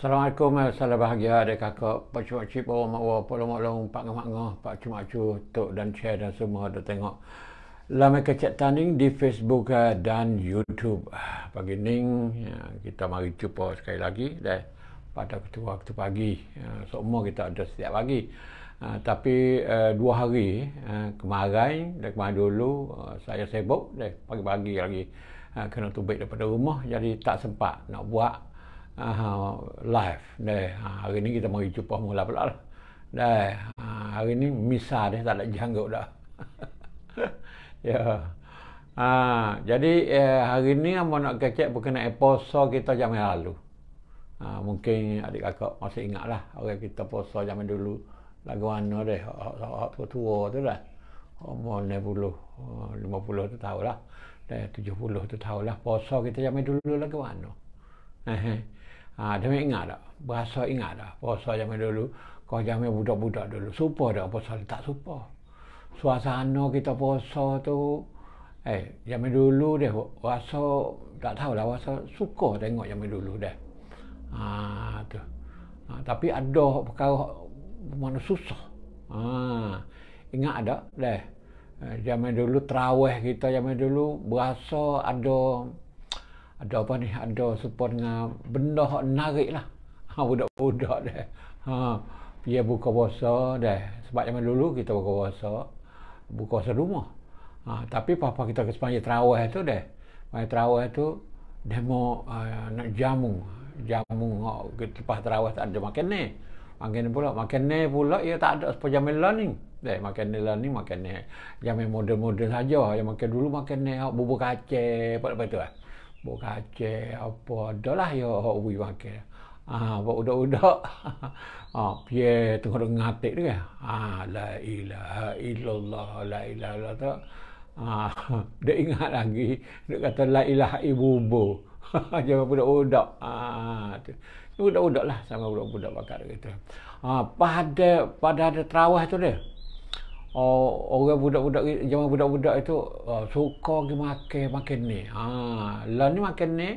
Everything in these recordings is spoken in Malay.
Assalamualaikum dan salam bahagia adik kakak Pak Cik Pak Cik Pak Mak Wah Pak Lomak Long Pak Ngamak Ngah Pak Cik Mak Cik Tok dan Cik dan semua ada tengok Lama kecek tanding di Facebook dan Youtube Pagi ni ya, kita mari jumpa sekali lagi deh pada ketua waktu pagi semua ya, so, kita ada setiap pagi Uh, tapi uh, dua hari uh, kemarin dan kemarin dulu uh, saya sibuk dan pagi-pagi lagi uh, kena tubik daripada rumah jadi tak sempat nak buat uh, live deh ha, hari ni kita mari jumpa mula pula lah deh uh, hari ni misa deh tak ada janggut dah ya yeah. Ha, uh, jadi uh, hari ni amo nak kecek berkenaan poso kita zaman lalu uh, mungkin adik kakak masih ingat lah orang kita poso jam yang dulu lagu mana deh tua tua tu lah umur 90, 50 tu tahulah. Dan 70 tu tahulah. Poso kita zaman dulu lah mana. Ha, dia ingat tak? Berasa ingat tak? Puasa zaman dulu, kau zaman budak-budak dulu. Supa tak puasa? Tak supa. Suasana kita puasa tu, eh, zaman dulu dia rasa, tak tahu lah rasa suka tengok zaman dulu dah. Ha, tu. Ha, tapi ada perkara mana susah. Ha, ingat tak? dah. Eh, zaman dulu terawih kita zaman dulu berasa ada ada apa ni ada serupa dengan benda hak menarik lah ha, budak-budak dah ha, dia buka puasa deh. sebab zaman dulu kita buka puasa buka puasa rumah ha, tapi papa kita ke sepanjang terawah tu deh. sepanjang terawah tu demo uh, ha, nak jamu jamu ke lepas terawah tak ada makan ni makan ni pula makan ni pula ia tak ada sepanjang malam ni Dek, makan ni lah ni makan ni. Jangan model-model saja. Yang makan dulu makan ni. Bubur kacang. Apa-apa tu lah. Bok kace apa adalah ya hok ubi wakil. Ah bok udak-udak. Ah pie tengok ngatik tu kan. Ah la ilah ilallah la ilah illallah tu. Ah dak ingat lagi dak kata la ilaha ibubu. Jangan budak-budak. Ah Budak-budak lah sama budak-budak bakar gitu. Ah pada pada ada terawih tu dia. Oh, orang budak-budak zaman budak-budak itu oh, suka pergi makan makan ni. Ha, lah ni makan ni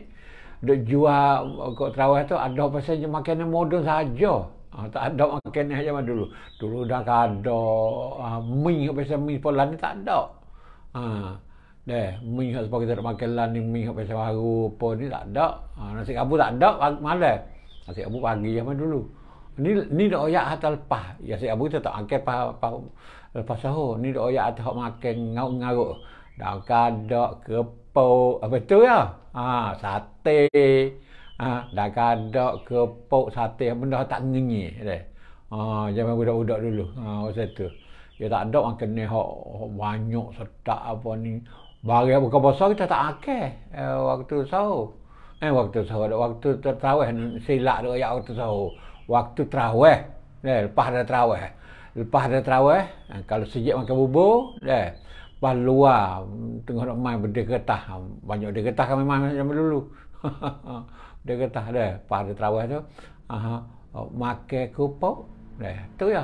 dok jual kok terawih tu ada pasal je makan ni modern saja. Ha, tak ada makan ni zaman dulu. Dulu dah tak ada ha, min kok pasal min polan ni tak ada. Ha. Deh, min kok sebab kita nak makan lah ni min kok pasal baru apa ni tak ada. Ha, nasi kabu tak ada malam. Nasi kabu pagi zaman dulu ni ni do oyak hata lepas ya si abu tu tak angkat pa pa lepas sahur ni do oyak hata makan ngau ngau dak kadok kepo apa tu ya ha sate ha dak kadok kepo sate benda tak ngenyi deh ha zaman budak-budak dulu ha masa tu ya tak ada makan ni hok banyak sedak apa ni bagi buka puasa kita tak akeh waktu sahur eh waktu sahur waktu tertawih silak do ya waktu sahur waktu terawih eh, lepas dah terawih lepas dah terawih eh, kalau sejak makan bubur eh, lepas luar tengah nak main benda getah banyak benda getah kan memang macam dulu benda getah dah lepas dah terawih tu uh, makan kupuk eh, tu ya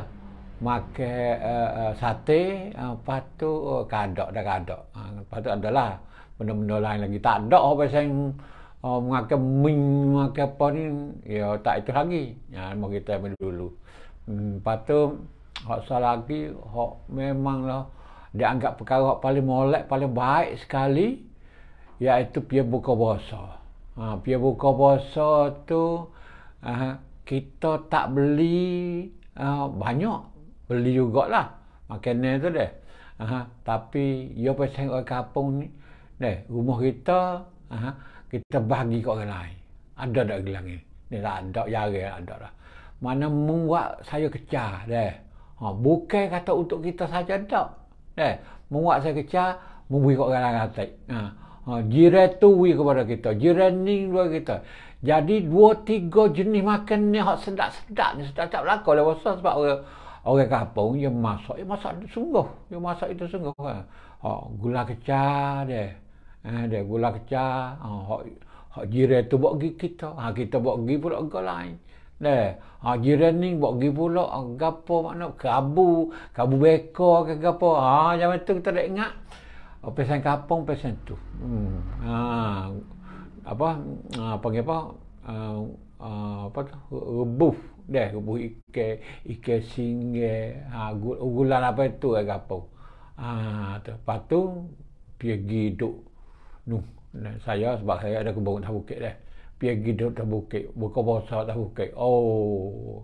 makan uh, sate eh, lepas tu uh, kadok dah kadok ah, lepas tu adalah benda-benda lain lagi tak ada apa yang oh, mengaka min, mengaka apa ni ya tak itu lagi ya bagi time dulu hmm, lepas hak salah lagi hak memanglah dia anggap perkara hak paling molek paling baik sekali iaitu pia buka puasa ha pia buka puasa tu uh, kita tak beli uh, banyak beli juga lah makanan tu deh uh, tapi yo ya, pesan orang kampung ni deh rumah kita uh, kita bagi ke orang lain. Ada tak gelang ni? Ni tak ada, jari ada lah. Mana membuat saya kecah deh. Ha, bukan kata untuk kita saja tak. Deh, membuat saya kecah, memberi ke orang lain kata. Ha. ha jiran tu beri kepada kita, jiran ni kepada kita. Jadi dua tiga jenis makan ni hak sedap-sedap ni sedap-sedap lakau lah bosan sebab orang orang kampung dia masak, dia masak sungguh, dia masak itu sungguh. Ha, ha gula kecah deh. Ha, dia gula kecah. Ha, ah, hak, hak jiran tu buat pergi kita. Ha, kita buat pergi pula ke lain. Dah. Ha, jiran ni buat pergi pula. Ha, gapo makna? Kabu. Kabu beko ke gapo. Ha, zaman tu kita tak ingat. Oh, pesan kapung, pesan tu. Ha, apa? Ha, panggil apa? Ha, apa tu? Rebuh. Dah. Rebuh ike. Ike singe. Ha, gul- apa itu ke eh, gapo. Ha, tu. Lepas pergi duk nu saya sebab saya ada ke bangun tabuk dah pia gitu tabuk buka bosa tabuk oh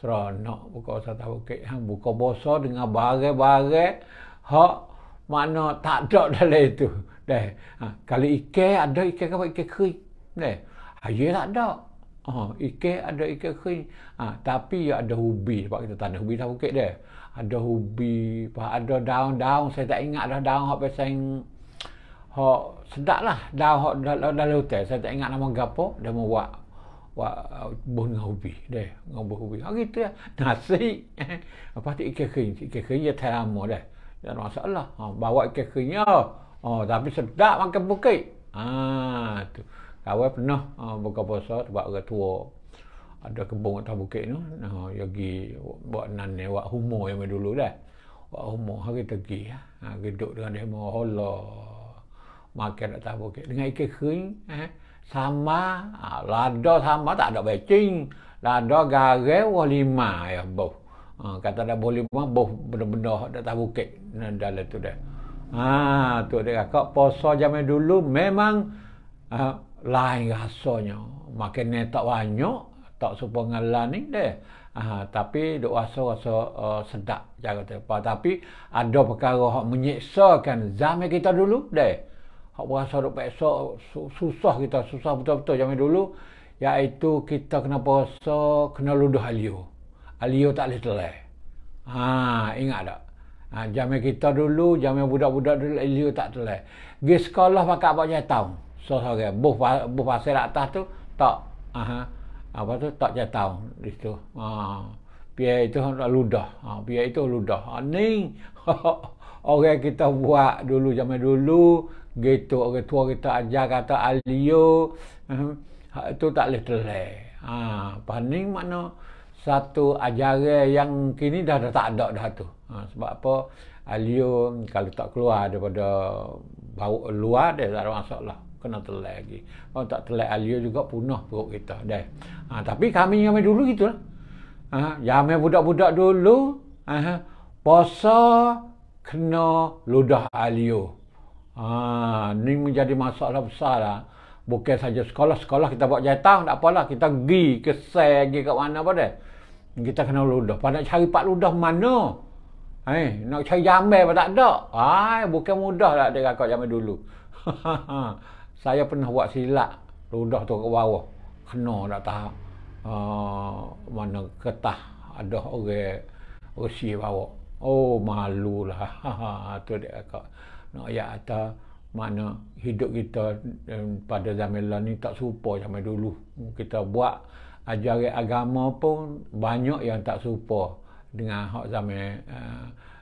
seronok buka bosa tabuk buka bosa dengan bare-bare hak mana tak ada dalam itu deh ha, kalau ike ada ike apa ike kui deh ayer tak ada oh, ha, ike ada ike kui ha, tapi ya ada ubi sebab kita tanda ubi tabuk deh ada ubi ada daun-daun saya tak ingat ada daun apa saya hok sedak lah dah hok dah dah, dah hotel saya tak ingat nama gapo dah mau buat buat bon ngobi deh ngobi ngobi ha gitu ya nasi apa tu ikan kering ikan kering ya teramo deh ya masalah ha bawa ikan keringnya oh ha, tapi sedak makan bukit ha tu kawan pernah ha, buka puasa buat orang tua ada kebun kat bukit tu nah ha, ya gi buat nan buat humo yang dulu dah buat humo hari tegi ha gedok ha, dengan demo Allah makan nak tahu ke dengan ikan kering eh sama ha, lada sama tak ada becing lada garam wah lima ya boh ha, kata dah boleh lima boh benar-benar dah tahu ke dalam tu dah ha tu dia kak puasa zaman dulu memang ha, lain rasanya makan ni tak banyak tak serupa dengan lah ni deh Aha, tapi dok rasa rasa uh, ha, sedap cara tu. Tapi ada perkara hak menyeksakan zaman kita dulu deh hak berasa duk paksa susah kita susah betul-betul zaman dulu iaitu kita kena puasa kena ludah alio alio tak boleh telai ha ingat tak ha, zaman kita dulu zaman budak-budak dulu alio tak telai Di sekolah pakai apa je tahu so sorry buh buh pasir atas tu tak aha apa tu tak je tahu di situ ha biar itu ludah ha biar itu ludah ha, ni orang kita buat dulu zaman dulu gitu orang tua kita ajar kata alio itu mhm. ha, tak boleh telah ha paning makna satu ajaran yang kini dah, dah tak ada dah tu ha, sebab apa alio kalau tak keluar daripada bau luar dia tak ada lah. kena telah lagi kalau tak telah alio juga punah perut kita deh ha, tapi kami yang dulu gitulah ha yang budak-budak dulu ha, puasa kena ludah alio ini ha, menjadi masalah besar lah. Bukan saja sekolah-sekolah kita buat jahitan, tak apalah. Kita pergi ke saya, pergi ke mana pada. Kita kena ludah. Pada cari pak ludah mana? Eh, nak cari jambai pun tak ada. Ay, bukan mudah lah dia kakak jambai dulu. saya pernah buat silap ludah tu ke bawah. Kena tak tahu. Uh, ha, mana ketah ada orang Rusia bawa. Oh, malu lah. Itu ha, dia kakak nak ayat atas makna hidup kita um, pada zaman lah ni tak serupa zaman dulu kita buat ajaran agama pun banyak yang tak serupa dengan hak zaman uh,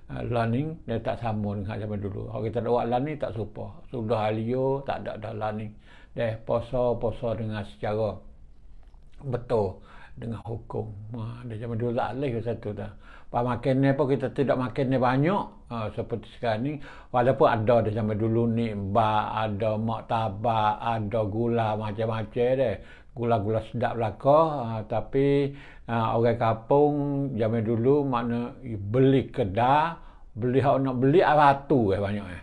eh, eh, learning dia tak sama dengan zaman dulu hak kita nak buat learning tak serupa sudah alio tak ada dah learning dia poso-poso dengan secara betul dengan hukum ha, dia zaman dulu tak alih satu dah Pak makan ni pun kita tidak makan ni banyak ha, seperti sekarang ni. Walaupun ada dah zaman dulu ni, bak, ada mak taba, ada gula macam-macam deh. Gula-gula sedap belakang. Ha, tapi ha, orang kampung zaman dulu makna beli kedah, beli hak nak beli air batu eh banyak eh.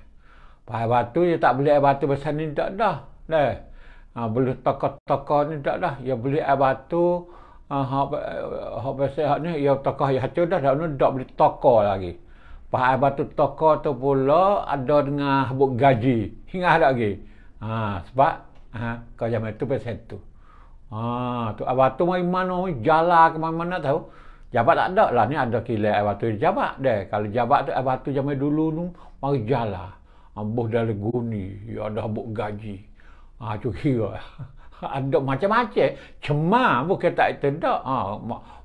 Air batu dia tak beli air batu besar ni tak dah. Deh. Lah. Ha, beli toko-toko ni tak dah. Dia ya beli air batu, Ah, ha, hak bersihat ni, ia ya, tokoh yang hacu dah, dah tak boleh tokoh lagi. Pahal eh, batu tokoh tu pula, ada dengan habuk gaji. Hingga lagi. Ha, sebab, ha, kau jaman itu bersihat tu. Ha, tu abah eh, tu mai mana, jalan ke mana-mana tahu. Jabat tak ada lah, ni ada kila abah eh, tu jabat deh. Kalau jabat tu, abah tu jaman dulu tu, mari jalan. Ambuh dah leguni, ya ada habuk gaji. Ha, cukir lah. ada macam-macam cema. pun kata tidak ha,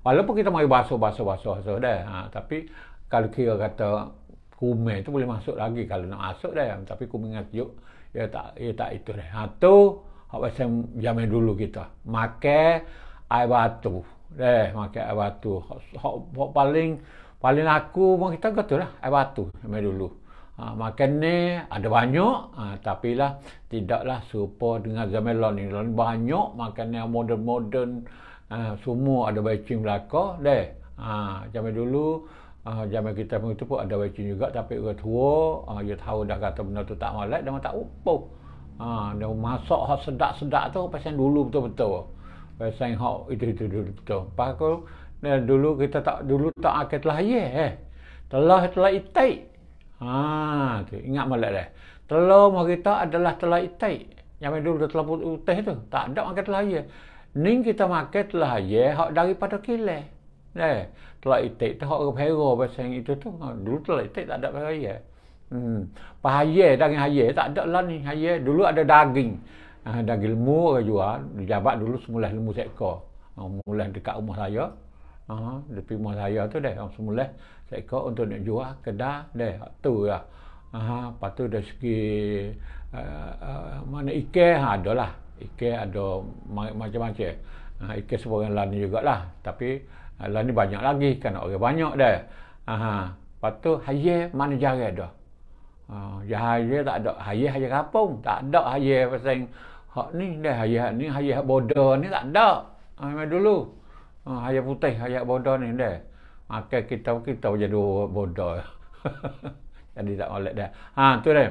walaupun kita mari basuh-basuh basuh-basuh dah ha, tapi kalau kira kata kumeh tu boleh masuk lagi kalau nak masuk dah tapi kumeh ingat, sejuk ya tak ya tak itu dah ha, tu apa macam zaman dulu kita makan air batu deh, makan air batu hak, paling paling aku, pun kita kata lah air batu zaman dulu Ha, makan ni ada banyak ha, tapi lah tidaklah serupa dengan zaman lon ni banyak makan yang moden-moden ha, semua ada baking belaka deh ha, zaman dulu ha, zaman kita pun itu pun ada baking juga tapi orang tua ha, dia tahu dah kata benda tu tak malak dia tak upo ha, dia masak hak sedak-sedak tu pasal dulu betul-betul pasal hak itu-itu dulu betul pasal dulu kita tak dulu tak akan telah ye eh. telah telah itik Ha, okay. ingat balik dah. Telur mak kita adalah telur itik. Yang main dulu telur putih tu, tak ada makan telur ayam. Ning kita makan telur ayam hak daripada kile. Eh, telur itik tu hak pero bahasa yang itu tu. Ha, dulu telur itik tak ada pero ayam. Hmm. Pahaya daging ayam tak ada lah ni haye. Dulu ada daging. Ha, daging ilmu ke jual, dijabat dulu semula ilmu seekor. Ha, mula dekat rumah saya, Ha, dia pergi saya tu dah orang semula seekor untuk nak jual kedah dah tu lah. Ha, lepas tu dari segi uh, uh, mana ikan ha, ada lah. Ikan ada macam-macam. Ha, ikan seorang lain lah. Tapi eh, lain ni banyak lagi kan orang banyak dah. Ha, lepas tu haye mana jarang dah. Ha, haye tak ada. Haya haye kapung tak ada Haya pasang hak ni dah haye ni haye bodoh ni tak ada. Ha, dulu. Ha, ayat putih, ayat bodoh ni dah. Maka kita kita jadi bodoh. jadi tak boleh dah. Ha tu dah.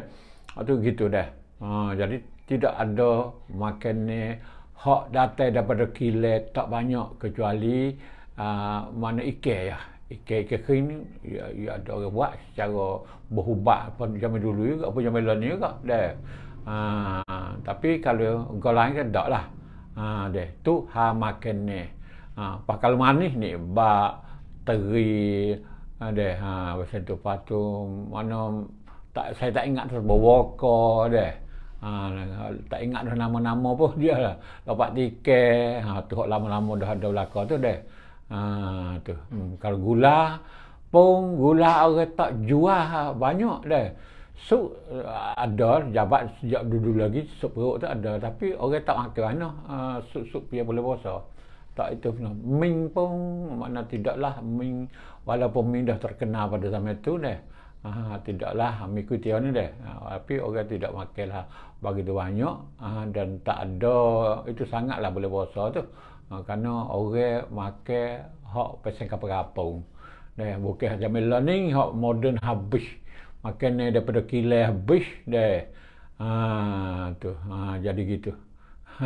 Ha, tu gitu dah. Ha, jadi tidak ada makan ni hak datang daripada kilat tak banyak kecuali uh, mana ike ya. Ike ike kini ya, ya ada orang buat secara berhubat pun zaman dulu juga pun zaman lain juga dah. Ha, tapi kalau golang kan taklah. Ha deh. Tu ha makan ni ha, pakal manis ni bak teri ada ha macam tu patu mana tak saya tak ingat terus bawa deh ha, tak ingat dah nama-nama pun dia lah dapat tiket ha tu lama-lama dah ada belaka tu deh ha tu hmm, kalau gula pun gula orang tak jual banyak deh so ada jabat sejak dulu lagi sup perut tu ada tapi orang tak makan mana uh, sup-sup yang boleh bosok tak itu pun ming pun makna tidaklah ming walaupun ming dah terkenal pada zaman itu deh Ah tidaklah ha, mengikutian ni deh ha, tapi orang tidak makailah bagi dia banyak Ah dan tak ada itu sangatlah boleh berasa tu ha, kerana orang makan hak pesan kapal kapal deh bukan zaman learning hak modern habis makan daripada kilai habis deh Ah tu ha, jadi gitu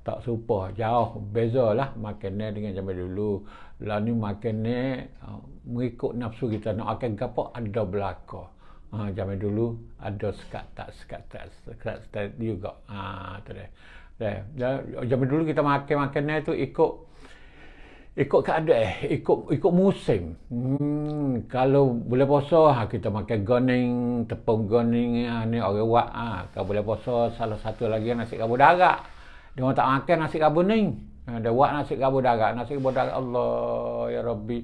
tak serupa jauh beza lah makan dengan zaman dulu lah ni makan ni uh, ah, mengikut nafsu kita nak akan gapo ada belaka ha, uh, zaman dulu ada sekat tak sekat tak sekat tak juga ha, tu deh deh zaman dulu kita makan makan ni tu ikut ikut keadaan eh ikut ikut musim hmm, kalau boleh puasa ha, kita makan goning tepung goning ni orang buat ha. kalau boleh puasa salah satu lagi nasi kabu darat dia orang tak makan nasi kabur ni. Ha, dia buat nasi kabur darat. Nasi kabur darat Allah ya Rabbi.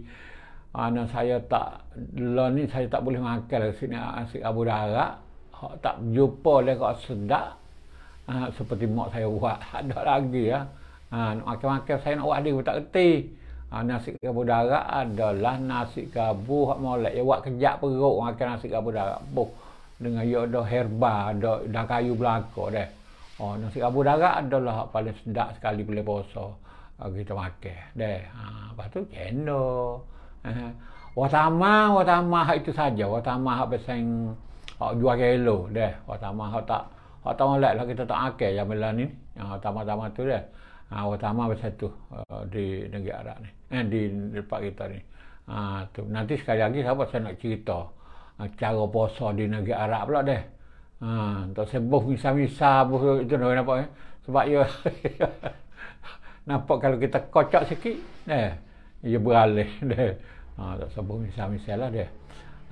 Anak saya tak, lah ni saya tak boleh makan lah sini ah, nasi kabur darat. Ha, tak jumpa lah kalau sedap. Ha, seperti mak saya buat. Ada lagi ya, Ha, nak makan-makan saya nak buat dia pun tak kerti. Ha, nasi kabur darat adalah nasi kabur yang molek. Dia buat kejap perut makan nasi kabur darat. Boh. Dengan ya ada herba, ada, ada kayu belakang dia. Oh, nasi kabu darat adalah hak paling sedap sekali boleh puasa uh, kita makan. Deh, ha, lepas tu cendol. Watama, eh, watama hak itu saja. Watama hak beseng hak jual kelo. Deh, watama hak tak hak tahu lek lah kita tak akeh yang bela ni. Yang ah, watama-tama tu deh. Ha, watama besar tu di negeri Arab ni. Eh, di, di kita ni. Ha, tu. Nanti sekali lagi siapa saya nak cerita uh, cara puasa di negeri Arab pula deh. Ha, tak sembuh misa, misah apa itu nak nampak eh? Sebab ya nampak kalau kita kocok sikit, eh, ia ya beralih deh. Ha, tak sembuh misa misa lah deh.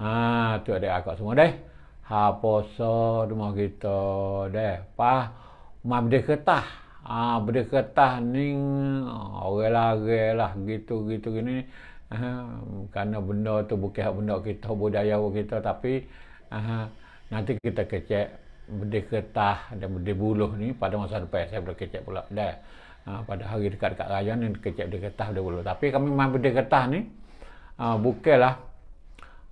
Ha, tu ada aku semua deh. Haposo, semua demo kita deh. Pa mab bedek ketah. Ha bedek ketah ning orang lari lah gitu-gitu ini. Ha, kerana benda tu bukan benda kita budaya kita tapi ha, nanti kita kecek bedi ketah dan bedi buluh ni pada masa depan saya boleh kecek pula dah ha, pada hari dekat-dekat raya ni kecek bedi ketah bedi buluh tapi kami main bedi ketah ni ha, bukalah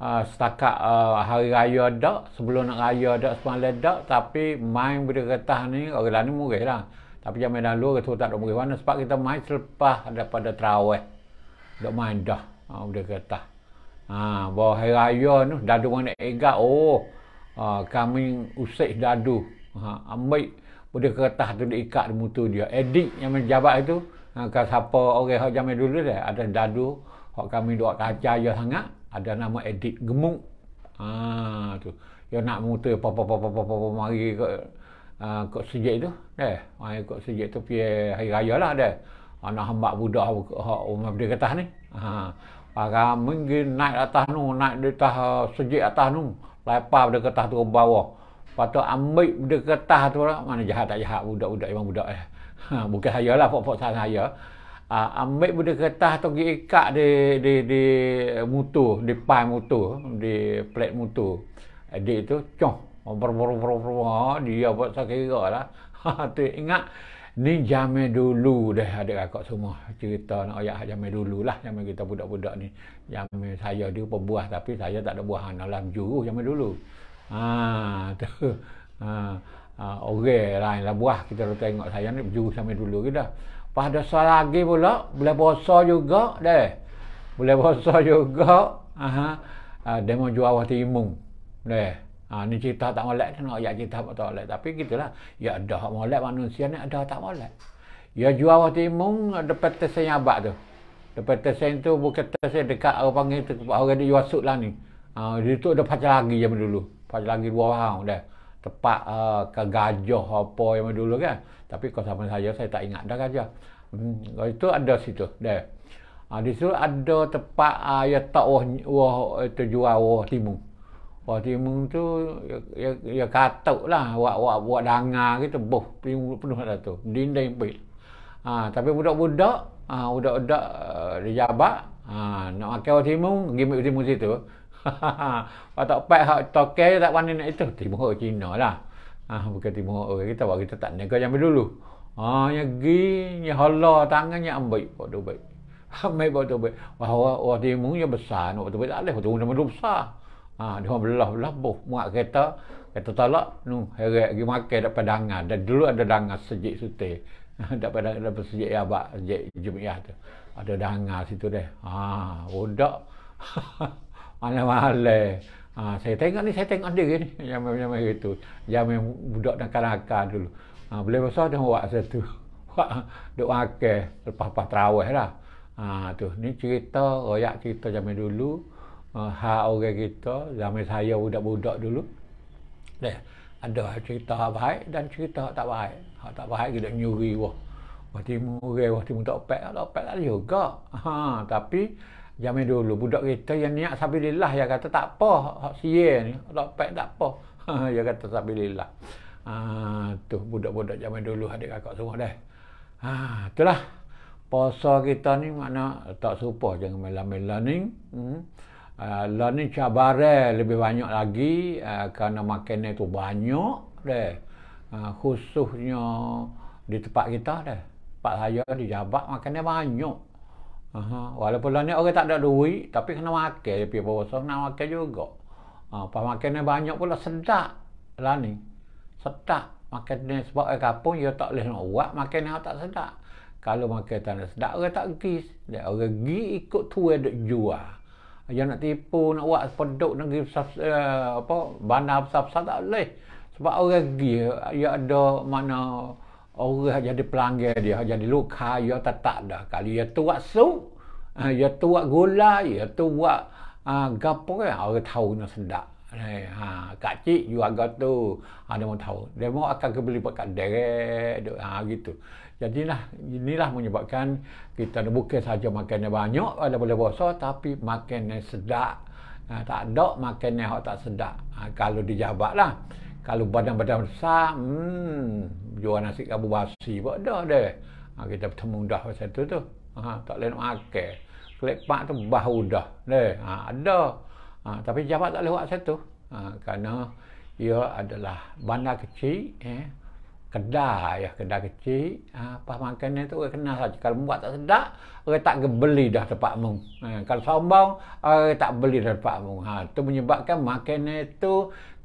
ha, setakat ha, hari raya dah sebelum nak raya dah semalam dah tapi main bedi ketah ni orang lain ni murih lah tapi jangan main dalam luar tak ada murih mana sebab kita main selepas daripada terawih tak main dah ha, bedi ketah ha, bawah hari raya tu dah dua orang nak egak oh uh, kami usik dadu ha, ambil pada kertas tu diikat di mutu dia edik yang menjabat itu ha, ke siapa orang yang jamin dulu dia ada dadu yang kami duk kaca dia sangat ada nama edik gemuk ha, tu dia nak mutu apa apa apa apa apa mari ke uh, ke sejak tu deh mari ha, ke sejak tu pi hari raya lah deh anak hamba budak hak umur dia kata ni ha para mungkin naik atas nu naik di atas uh, sejak atas nu lepas benda kertas tu ke bawah lepas tu ambil benda kertas tu lah mana jahat tak jahat budak-budak memang budak eh ha, bukan saya lah pokok saya ha, ambil benda kertas tu pergi ikat di, di, di mutu, di pan mutu. di plat motor adik tu cong berburu-buru dia buat saya kira lah ha, ingat Ni zaman dulu dah ada rakak semua cerita nak ayah zaman dulu lah zaman kita budak-budak ni. Zaman saya dia buah tapi saya tak ada buah dalam juru zaman dulu. Ha tu. Ha Uh, orang lain lah buah kita dah tengok saya ni berjuru sampai dulu ke dah pada soal lagi pula boleh bosa juga deh boleh bosa juga aha ha, demo jual awal timung deh Ha, ni cerita tak molek ni nak ayat cerita tak molek. Tapi gitulah. Ya ada hak molek manusia ni ada tak molek. Ya jual waktu imung depan tesan yang abad tu. Depan tesan tu bukan tesan dekat orang panggil tu. Orang dia jual sud lah ni. Ha, dia tu ada pacar lagi zaman dulu. Pacar lagi dua orang dah. Tepat uh, ha, ke gajah apa yang dulu kan. Tapi kalau sama saya, saya tak ingat dah gajah. Hmm, kalau itu ada situ. Dah. Ha, di situ ada tempat uh, ha, yang tak wah, wah, itu jual wah timur wah, timun tu ya ya, ya katuk lah buat buat buat dangar gitu boh penuh penuh lah tu. Dinding bil. Ha, tapi budak-budak ha, budak-budak uh, di ha, nak makan pak timun gimik timun situ. Pak tak pak hak toke tak pandai nak itu timun orang Cina lah. Ha, bukan timun orang kita buat kita tak nego yang dulu. Ha ya gi ya hala yang ambil pak tu baik. Ambil pak tu baik. Wah wah timun ya besar nak tu baik tak leh tu nama besar. Ha, dia orang belah-belah buh muat kereta. Kereta talak nu heret pergi makan dekat dangan. Dan dulu ada dangan sejik sute. dekat pada ada sejik ya abak, sejik jumiah tu. Ada dangan situ deh. Ha, bodak. Mana-mana. Ha, saya tengok ni, saya tengok dia ni. Jamai-jamai itu. Jamai budak dan kanak-kanak dulu. Ha, boleh besar dia buat satu. Duk makan. Lepas-lepas terawih lah. Ha, tu. Ni cerita, royak cerita zaman dulu ha orang kita zaman saya budak-budak dulu deh ada cerita baik dan cerita tak baik hak tak baik kita nyuri wah waktu wah, waktu tak pek tak pek lah juga ha tapi zaman dulu budak kita yang niat sabilillah ya kata tak apa hak sian tak pek tak apa ya kata sabilillah ha tu budak-budak zaman dulu adik kakak semua deh, ha itulah puasa kita ni makna tak serupa dengan melamelaning hmm Ah, lah ni cabar eh, lebih banyak lagi ah, kerana makanan tu banyak deh. Ah, khususnya di tempat kita deh. Pak saya di Jabak makannya banyak. Uh -huh. Walaupun lah ni orang tak ada duit tapi kena makan tapi bosan kena makan juga. Uh, pas makannya banyak pula sedap lah ni. Sedap makannya sebab orang kampung dia tak boleh nak buat makannya tak sedap. Kalau makan tak sedap orang tak gis. Orang gigi ikut tu yang jual yang nak tipu nak buat penduduk negeri besar uh, apa bandar besar-besar tak boleh sebab orang pergi ia ya ada mana orang jadi pelanggan dia jadi luka ia ya tak tak ada kalau ia ya tu buat sup ia eh, tu buat gula ia tu buat uh, gapo kan orang tahu nak sedap Hey, ha, kak cik juga tu ada ha, mau tahu dia mau akan beli buat kat derek ha, gitu jadi lah inilah menyebabkan kita bukan saja makannya banyak ada boleh bosok, tapi makannya sedap. Ha, tak ada makannya hak tak sedap. Ha, kalau dijabatlah. Kalau badan-badan besar, hmm, jual nasi kabu basi pun ada deh. Ha, kita bertemu dah pasal tu tu. Ha, tak boleh nak makan. pak tu bah udah deh. Ha, ada. Ha, tapi jabat tak lewat buat satu. Ha, kerana ia adalah bandar kecil. Eh kedai ya kedai kecil apa ah, makanan tu kenal saja kalau buat tak sedap orang tak beli dah tempat mu ah, kalau sombong ah, orang tak beli dah tempat mu ha tu menyebabkan makanan tu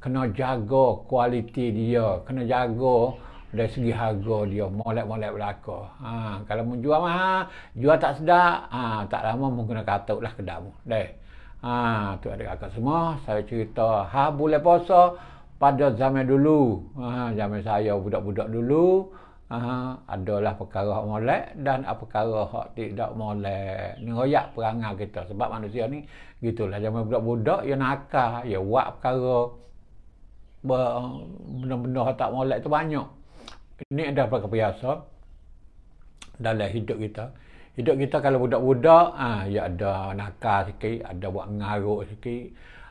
kena jaga kualiti dia kena jaga dari segi harga dia molek-molek belaka ha kalau mau jual mah, jual tak sedap ha tak lama mungkin kena katuk lah kedai mu deh ha tu ada kakak semua saya cerita ha boleh puasa pada zaman dulu ha, zaman saya budak-budak dulu ha, adalah perkara yang molek dan perkara yang tidak molek ni royak perangai kita sebab manusia ni gitulah zaman budak-budak yang nakal yang buat perkara benda-benda yang tak molek tu banyak ini ada perkara biasa dalam hidup kita hidup kita kalau budak-budak ha, ya ada nakal sikit ada buat ngaruk sikit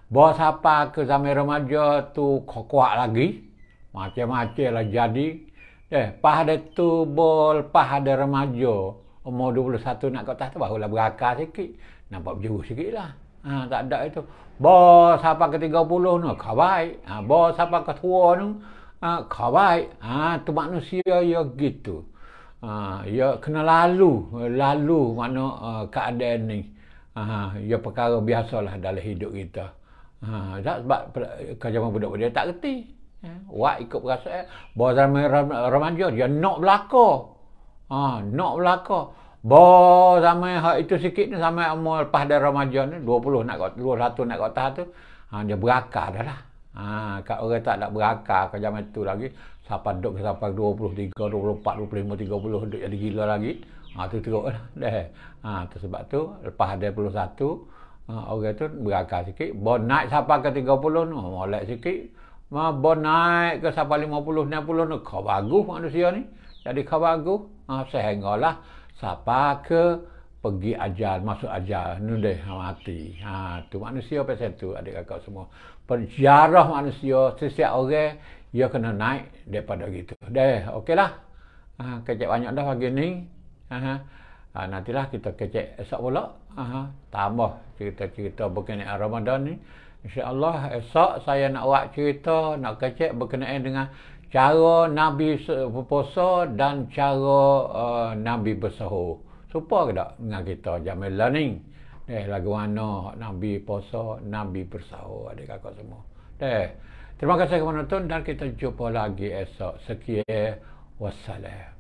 Bawa siapa ke zaman Remaja tu kokoak lagi. Macam-macam lah jadi. Eh, pah ada tu bol, pah ada remaja. Umur 21 nak ke atas tu barulah berakar sikit. Nampak berjuru sikit lah. Ha, tak ada itu. Bos siapa ke 30 ni, kau baik. Ha, bos siapa ke tua ni, ha, kau Ha, tu manusia ya gitu. Ha, ya kena lalu. Lalu mana uh, keadaan ni. Ha, ya perkara biasalah dalam hidup kita. Ha, tak sebab kajaman budak-budak dia tak kerti. Ya. Wak ikut perasaan. Bawa zaman remaja, dia nak berlaku. Ha, nak berlaku. Bawa zaman itu sikit ni, zaman umur lepas dari remaja ni, 20 nak kot, 21 nak kotak tu, ha, dia berakar dah lah. Ha, kat orang tak nak berakar ke zaman tu lagi, siapa duduk ke siapa 23, 24, 25, 30, duduk jadi gila lagi. Ha, tu teruk lah. Ha, tu sebab tu, lepas dari Ha, orang tu berakal sikit. Bon naik sampai ke 30 tu, no, molek sikit. Ma, bon naik ke sampai 50-60 tu, no, kau bagus manusia ni. Jadi kau bagus. Ha, sehinggalah sampai ke pergi ajar, masuk ajar. Ini deh, ha, mati. Ha, tu manusia pasal tu, adik kakak semua. Penjarah manusia, setiap orang, ia kena naik daripada gitu. Deh, okeylah. Ha, kecil banyak dah pagi ni. Ha, ha. Ha, nantilah kita kecek esok pula. Aha, tambah cerita-cerita berkenaan Ramadan ni. InsyaAllah esok saya nak buat cerita, nak kecek berkenaan dengan cara Nabi berpuasa dan cara uh, Nabi bersahur. supaya ke tak dengan kita zaman learning? Eh, lagu mana Nabi puasa, Nabi bersahur adik kakak semua. Eh, terima kasih kerana menonton dan kita jumpa lagi esok. Sekian wassalam.